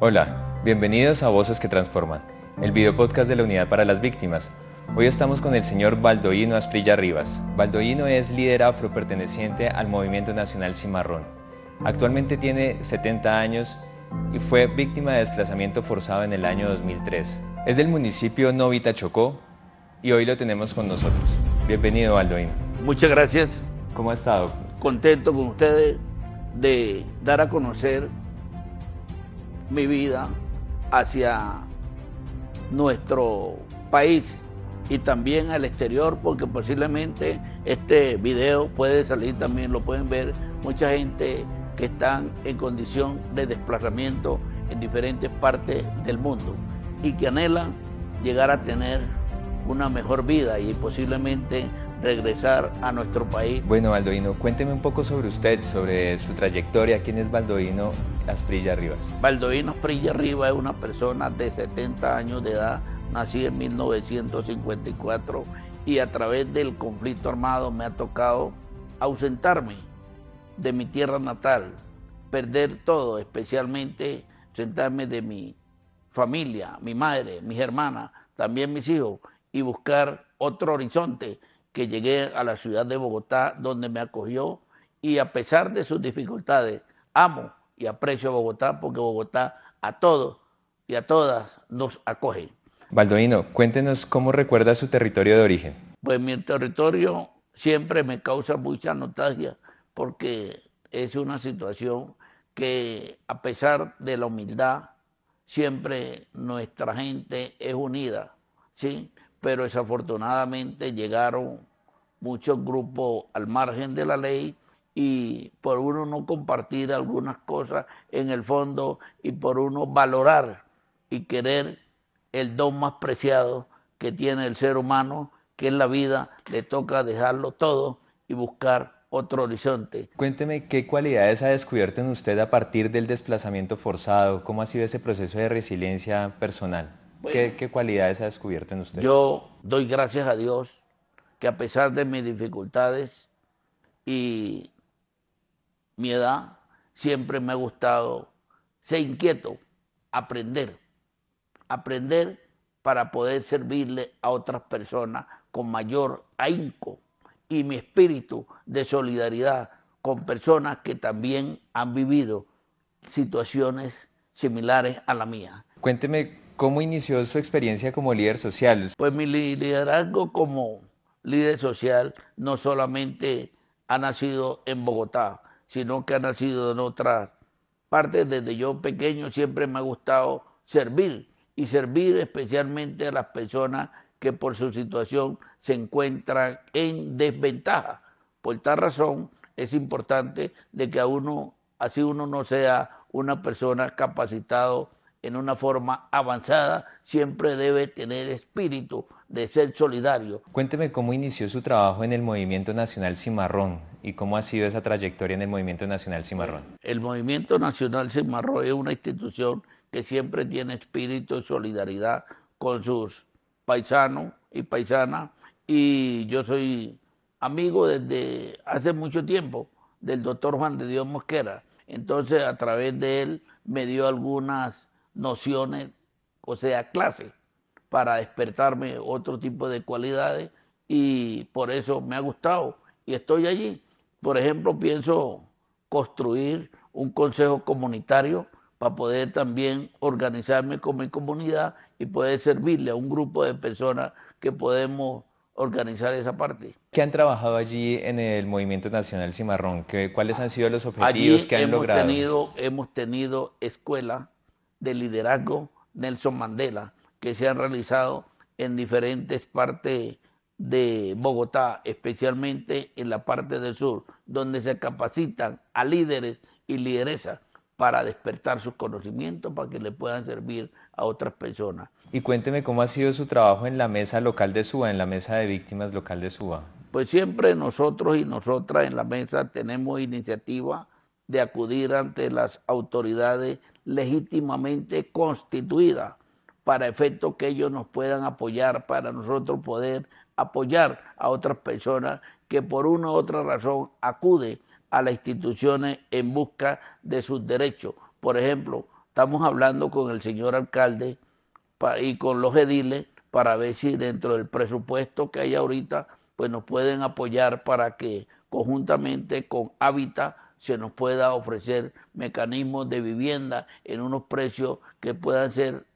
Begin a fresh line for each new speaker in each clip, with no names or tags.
Hola, bienvenidos a Voces que Transforman, el video podcast de la Unidad para las Víctimas. Hoy estamos con el señor Baldoino Asprilla Rivas. Baldoino es líder afro perteneciente al Movimiento Nacional Cimarrón. Actualmente tiene 70 años y fue víctima de desplazamiento forzado en el año 2003. Es del municipio Novita Chocó y hoy lo tenemos con nosotros. Bienvenido, Baldoino. Muchas gracias. ¿Cómo ha estado? Contento con ustedes de dar a conocer
mi vida hacia nuestro país y también al exterior, porque posiblemente este video puede salir también, lo pueden ver mucha gente que están en condición de desplazamiento en diferentes partes del mundo y que anhelan llegar a tener una mejor vida y posiblemente regresar a nuestro país.
Bueno, Baldovino, cuénteme un poco sobre usted, sobre su trayectoria. ¿Quién es Baldovino Asprilla Rivas? Baldovino
Asprilla Rivas es una persona de 70 años de edad, Nací en 1954 y a través del conflicto armado me ha tocado ausentarme de mi tierra natal, perder todo, especialmente Sentarme de mi familia, mi madre, mis hermanas, también mis hijos, y buscar otro horizonte que llegué a la ciudad de Bogotá, donde me acogió y a pesar de sus dificultades, amo y aprecio a Bogotá porque Bogotá a todos y a todas nos acoge.
Baldoino, cuéntenos cómo recuerda su territorio de origen.
Pues mi territorio siempre me causa mucha nostalgia porque es una situación que a pesar de la humildad, siempre nuestra gente es unida, ¿sí? pero desafortunadamente llegaron muchos grupos al margen de la ley y por uno no compartir algunas cosas en el fondo y por uno valorar y querer el don más preciado que tiene el ser humano, que es la vida, le toca dejarlo todo y buscar otro
horizonte. Cuénteme qué cualidades ha descubierto en usted a partir del desplazamiento forzado, cómo ha sido ese proceso de resiliencia personal. ¿Qué, ¿Qué, cualidades ha descubierto en usted? Yo
doy gracias a Dios que a pesar de mis dificultades y mi edad, siempre me ha gustado ser inquieto, aprender, aprender para poder servirle a otras personas con mayor ahínco y mi espíritu de solidaridad con personas que también han vivido situaciones similares a la mía.
Cuénteme ¿Cómo inició su experiencia como líder social? Pues mi
liderazgo como líder social no solamente ha nacido en Bogotá, sino que ha nacido en otras partes. Desde yo pequeño siempre me ha gustado servir y servir especialmente a las personas que por su situación se encuentran en desventaja. Por tal razón es importante de que a uno, así uno no sea una persona capacitado en una forma avanzada, siempre debe tener espíritu de ser solidario.
Cuénteme cómo inició su trabajo en el Movimiento Nacional Cimarrón y cómo ha sido esa trayectoria en el Movimiento Nacional Cimarrón.
El Movimiento Nacional Cimarrón es una institución que siempre tiene espíritu de solidaridad con sus paisanos y paisanas y yo soy amigo desde hace mucho tiempo del doctor Juan de Dios Mosquera. Entonces a través de él me dio algunas nociones, o sea, clase para despertarme otro tipo de cualidades y por eso me ha gustado y estoy allí. Por ejemplo, pienso construir un consejo comunitario para poder también organizarme como comunidad y poder servirle a un grupo de personas que podemos organizar esa parte.
¿Qué han trabajado allí en el Movimiento Nacional Cimarrón? ¿Cuáles han sido los objetivos que han logrado?
hemos tenido escuela, de liderazgo Nelson Mandela que se han realizado en diferentes partes de Bogotá, especialmente en la parte del sur, donde se capacitan a líderes y lideresas para despertar sus conocimientos, para que le puedan servir a otras personas.
Y cuénteme cómo ha sido su trabajo en la mesa local de Suba, en la mesa de víctimas local de Suba?
Pues siempre nosotros y nosotras en la mesa tenemos iniciativa de acudir ante las autoridades legítimamente constituidas para efecto que ellos nos puedan apoyar, para nosotros poder apoyar a otras personas que por una u otra razón acude a las instituciones en busca de sus derechos. Por ejemplo, estamos hablando con el señor alcalde y con los ediles para ver si dentro del presupuesto que hay ahorita, pues nos pueden apoyar para que conjuntamente con Hábitat se nos pueda ofrecer mecanismos de vivienda en unos precios que puedan ser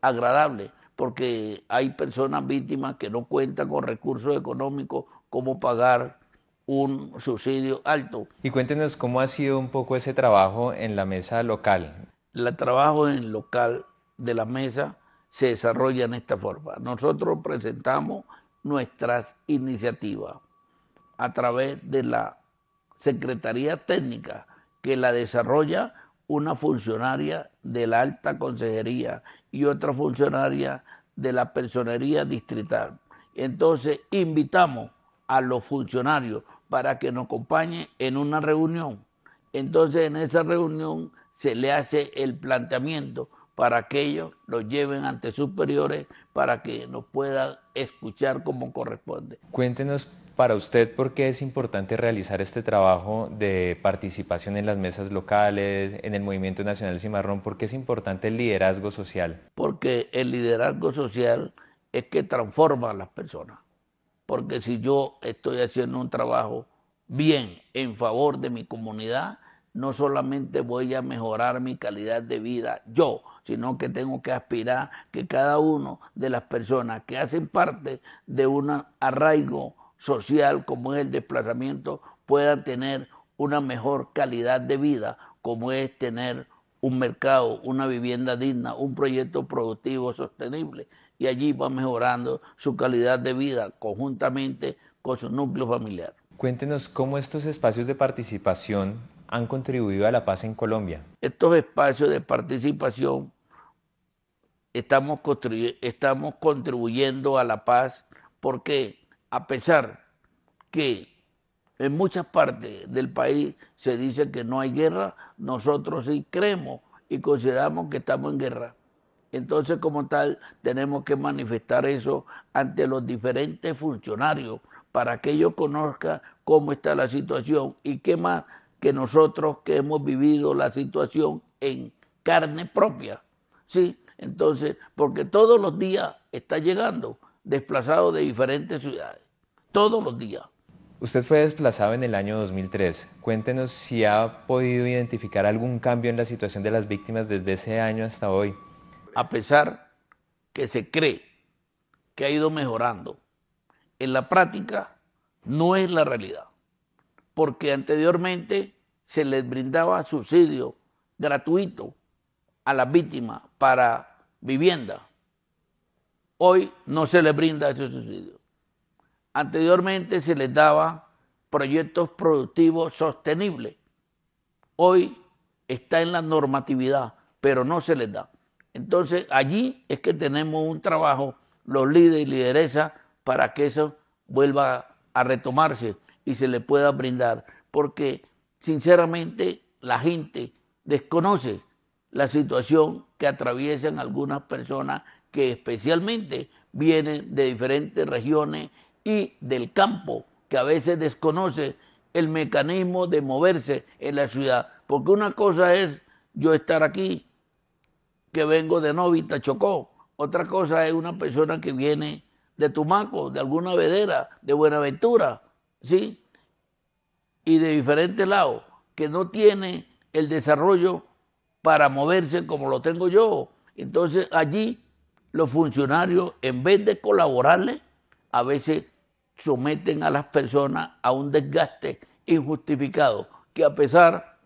agradables, porque hay personas víctimas que no cuentan con recursos económicos como pagar un subsidio alto.
Y cuéntenos cómo ha sido un poco ese trabajo en la mesa local.
El trabajo en local de la mesa se desarrolla en esta forma. Nosotros presentamos nuestras iniciativas a través de la secretaría técnica que la desarrolla una funcionaria de la alta consejería y otra funcionaria de la personería distrital. Entonces invitamos a los funcionarios para que nos acompañen en una reunión. Entonces en esa reunión se le hace el planteamiento para que ellos lo lleven ante superiores para que nos puedan escuchar como corresponde.
Cuéntenos para usted por qué es importante realizar este trabajo de participación en las mesas locales, en el Movimiento Nacional Cimarrón? ¿Por qué es importante el liderazgo social?
Porque el liderazgo social es que transforma a las personas. Porque si yo estoy haciendo un trabajo
bien en
favor de mi comunidad, no solamente voy a mejorar mi calidad de vida yo, sino que tengo que aspirar que cada una de las personas que hacen parte de un arraigo social como es el desplazamiento puedan tener una mejor calidad de vida como es tener un mercado, una vivienda digna, un proyecto productivo sostenible y allí va mejorando su calidad de vida conjuntamente con su núcleo familiar.
Cuéntenos cómo estos espacios de participación han contribuido a la paz en Colombia. Estos espacios de participación
estamos, estamos contribuyendo a la paz porque a pesar que en muchas partes del país se dice que no hay guerra, nosotros sí creemos y consideramos que estamos en guerra. Entonces, como tal, tenemos que manifestar eso ante los diferentes funcionarios para que ellos conozcan cómo está la situación y qué más que nosotros que hemos vivido la situación en carne propia. ¿Sí? Entonces, porque todos los días está llegando Desplazado de diferentes ciudades, todos los días.
Usted fue desplazado en el año 2003. Cuéntenos si ha podido identificar algún cambio en la situación de las víctimas desde ese año hasta hoy. A pesar
que se cree que ha ido mejorando, en la práctica no es la realidad, porque anteriormente se les brindaba subsidio gratuito a las víctimas para vivienda, Hoy no se les brinda ese subsidio. Anteriormente se les daba proyectos productivos sostenibles. Hoy está en la normatividad, pero no se les da. Entonces allí es que tenemos un trabajo, los líderes y lideresas, para que eso vuelva a retomarse y se le pueda brindar. Porque sinceramente la gente desconoce la situación que atraviesan algunas personas que especialmente vienen de diferentes regiones y del campo, que a veces desconoce el mecanismo de moverse en la ciudad. Porque una cosa es yo estar aquí, que vengo de Novita, Chocó. Otra cosa es una persona que viene de Tumaco, de alguna vedera, de Buenaventura, ¿sí? Y de diferentes lados, que no tiene el desarrollo para moverse como lo tengo yo. Entonces allí los funcionarios, en vez de colaborarles, a veces someten a las personas a un desgaste injustificado, que a pesar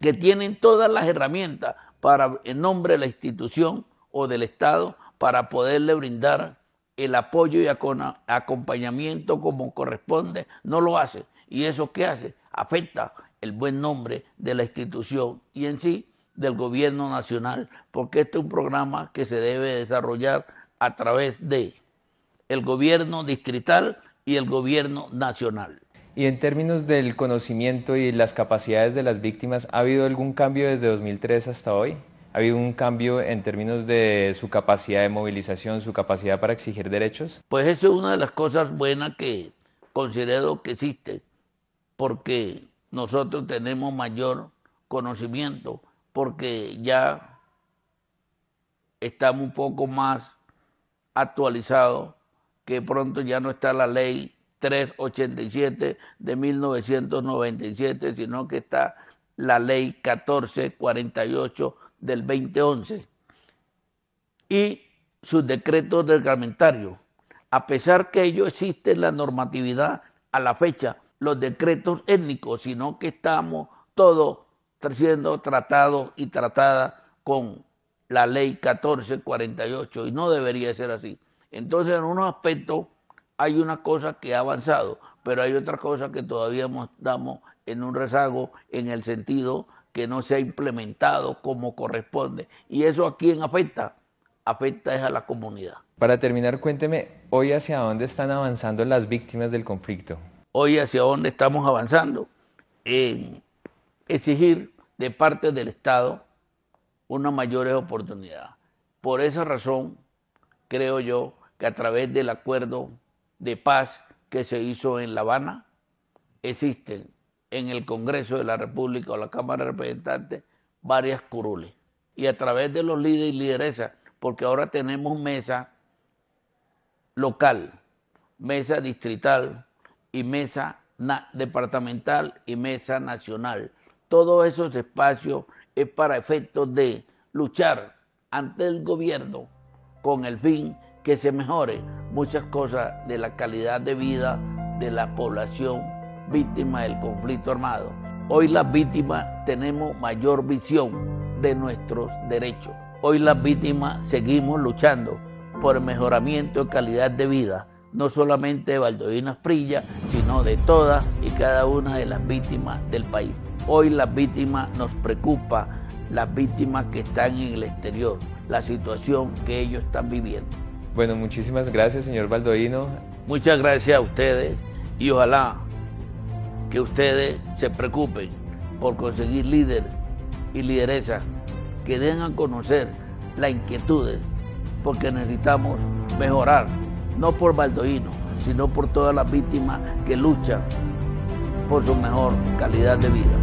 que tienen todas las herramientas para, en nombre de la institución o del Estado, para poderle brindar el apoyo y acompañamiento como corresponde, no lo hacen. ¿Y eso qué hace? Afecta el buen nombre de la institución y en sí del gobierno nacional, porque este es un programa que se debe desarrollar a través de el gobierno distrital y el gobierno nacional.
Y en términos del conocimiento y las capacidades de las víctimas, ¿ha habido algún cambio desde 2003 hasta hoy? ¿Ha habido un cambio en términos de su capacidad de movilización, su capacidad para exigir derechos? Pues eso
es una de las cosas buenas que considero que existe, porque nosotros tenemos mayor conocimiento, porque ya estamos un poco más actualizados, que pronto ya no está la ley 387 de 1997, sino que está la ley 1448 del 2011 y sus decretos reglamentarios. A pesar que ello existe la normatividad a la fecha, los decretos étnicos, sino que estamos todos siendo tratado y tratada con la ley 1448 y no debería ser así. Entonces, en unos aspectos hay una cosa que ha avanzado, pero hay otra cosa que todavía estamos en un rezago en el sentido que no se ha implementado como corresponde. ¿Y eso a quién afecta? Afecta es a la comunidad.
Para terminar, cuénteme hoy hacia dónde están avanzando las víctimas del conflicto.
Hoy hacia dónde estamos avanzando. En exigir de parte del Estado unas mayores oportunidades. Por esa razón, creo yo que a través del acuerdo de paz que se hizo en La Habana, existen en el Congreso de la República o la Cámara de Representantes varias curules. Y a través de los líderes y lideresas, porque ahora tenemos mesa local, mesa distrital y mesa departamental y mesa nacional todos esos espacios es para efectos de luchar ante el gobierno con el fin que se mejore muchas cosas de la calidad de vida de la población víctima del conflicto armado. Hoy las víctimas tenemos mayor visión de nuestros derechos. Hoy las víctimas seguimos luchando por el mejoramiento de calidad de vida, no solamente de Valdovinas Prilla, sino de todas y cada una de las víctimas del país. Hoy las víctimas nos preocupa, las víctimas que están en el exterior, la situación que ellos están viviendo.
Bueno, muchísimas gracias, señor Baldoino.
Muchas gracias a ustedes y ojalá que ustedes se preocupen por conseguir líderes y lideresas que den a conocer las inquietudes, porque necesitamos mejorar, no por Baldoino, sino por todas las víctimas que luchan por su mejor calidad de vida.